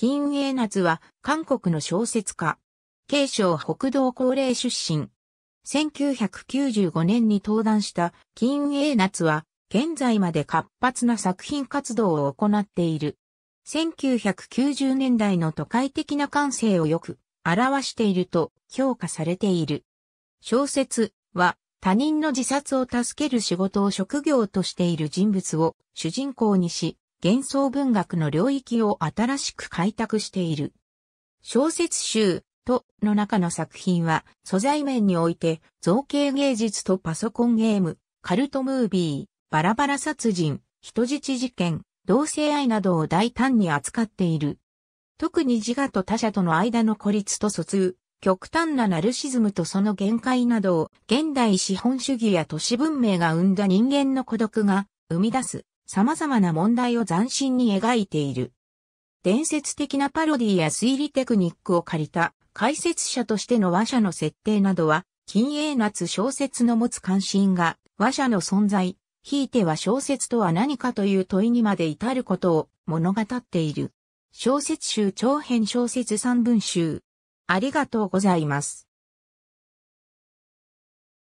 金英夏は韓国の小説家。慶尚北道高齢出身。1995年に登壇した金英夏は現在まで活発な作品活動を行っている。1990年代の都会的な感性をよく表していると評価されている。小説は他人の自殺を助ける仕事を職業としている人物を主人公にし、幻想文学の領域を新しく開拓している。小説集、と、の中の作品は、素材面において、造形芸術とパソコンゲーム、カルトムービー、バラバラ殺人、人質事件、同性愛などを大胆に扱っている。特に自我と他者との間の孤立と疎通、極端なナルシズムとその限界などを現代資本主義や都市文明が生んだ人間の孤独が生み出す様々な問題を斬新に描いている。伝説的なパロディや推理テクニックを借りた解説者としての話者の設定などは、金英夏小説の持つ関心が話者の存在、ひいては小説とは何かという問いにまで至ることを物語っている。小説集長編小説三文集。ありがとうございます。